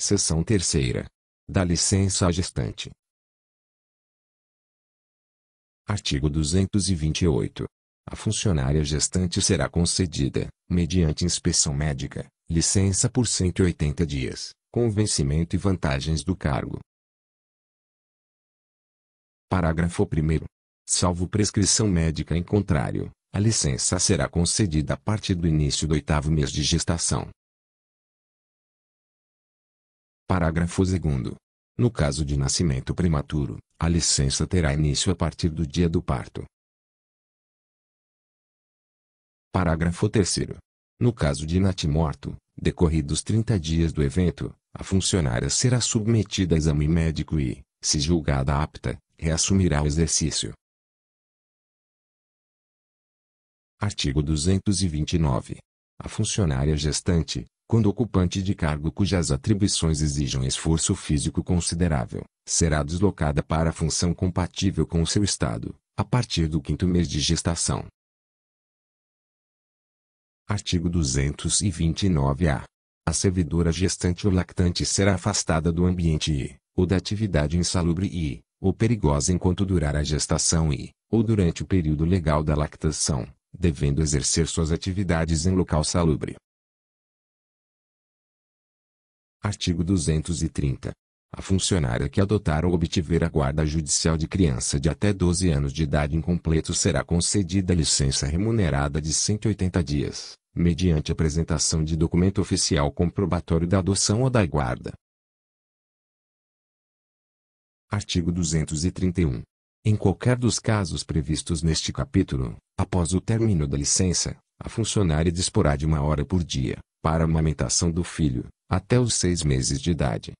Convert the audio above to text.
Seção terceira. Da licença à gestante. Artigo 228. A funcionária gestante será concedida, mediante inspeção médica, licença por 180 dias, com vencimento e vantagens do cargo. Parágrafo 1. Salvo prescrição médica em contrário, a licença será concedida a partir do início do oitavo mês de gestação. Parágrafo 2 No caso de nascimento prematuro, a licença terá início a partir do dia do parto. Parágrafo 3 No caso de natimorto, decorridos 30 dias do evento, a funcionária será submetida a exame médico e, se julgada apta, reassumirá o exercício. Artigo 229. A funcionária gestante, quando ocupante de cargo cujas atribuições exijam esforço físico considerável, será deslocada para a função compatível com o seu estado, a partir do quinto mês de gestação. Artigo 229-A. A servidora gestante ou lactante será afastada do ambiente e, ou da atividade insalubre e, ou perigosa enquanto durar a gestação e, ou durante o período legal da lactação, devendo exercer suas atividades em local salubre, Artigo 230. A funcionária que adotar ou obtiver a guarda judicial de criança de até 12 anos de idade incompleto será concedida licença remunerada de 180 dias, mediante apresentação de documento oficial comprobatório da adoção ou da guarda. Artigo 231. Em qualquer dos casos previstos neste capítulo, após o término da licença, a funcionária disporá de uma hora por dia, para a amamentação do filho, até os seis meses de idade.